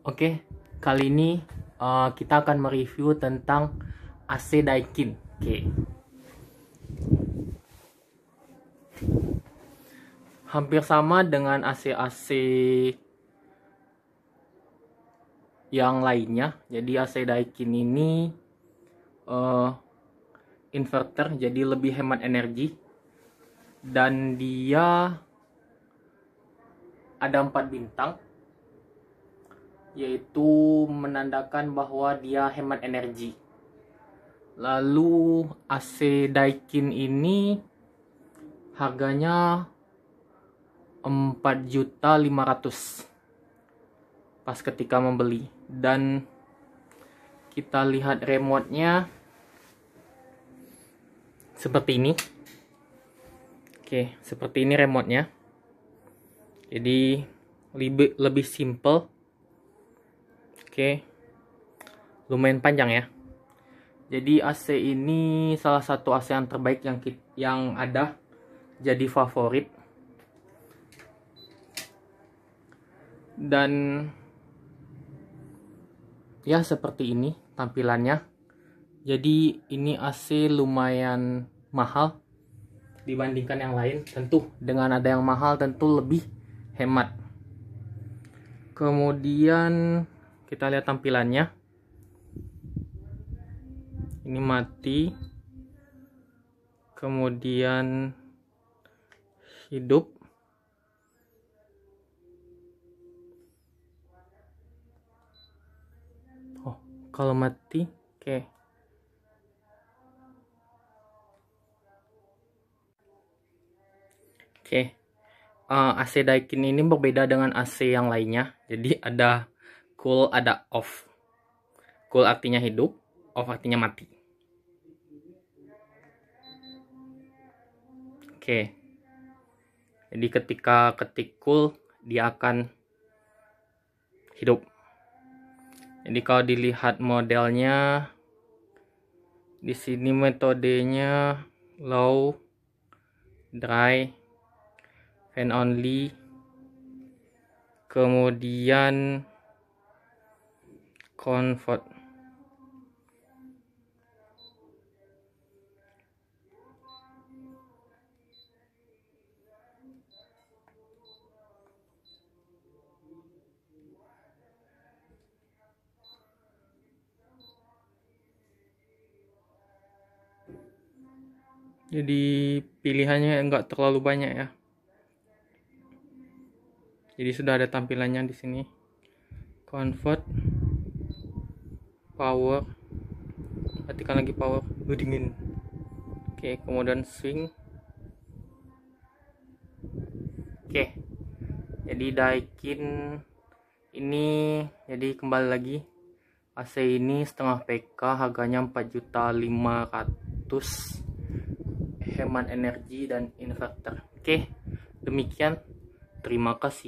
Oke, kali ini uh, kita akan mereview tentang AC Daikin. Oke. Hampir sama dengan AC-AC yang lainnya. Jadi AC Daikin ini uh, inverter, jadi lebih hemat energi. Dan dia ada empat bintang yaitu menandakan bahwa dia hemat energi. Lalu AC Daikin ini harganya 4.500 pas ketika membeli dan kita lihat remote-nya seperti ini. Oke, seperti ini remote-nya. Jadi lebih lebih simple Oke. Lumayan panjang ya. Jadi AC ini salah satu AC yang terbaik yang yang ada. Jadi favorit. Dan ya seperti ini tampilannya. Jadi ini AC lumayan mahal dibandingkan yang lain. Tentu dengan ada yang mahal tentu lebih hemat. Kemudian kita lihat tampilannya ini mati kemudian hidup oh kalau mati oke okay. Oke, okay. uh, eh, AC Daikin ini berbeda dengan AC yang lainnya. Jadi ada cool ada off. Cool artinya hidup, off artinya mati. Oke. Okay. Jadi ketika ketik cool dia akan hidup. Jadi kalau dilihat modelnya di sini metodenya low dry and only kemudian convert jadi pilihannya enggak terlalu banyak ya jadi sudah ada tampilannya di sini convert power matikan lagi power dingin oke okay, kemudian swing oke okay. jadi daikin ini jadi kembali lagi AC ini setengah PK harganya 4.500 hemat energi dan inverter oke okay. demikian terima kasih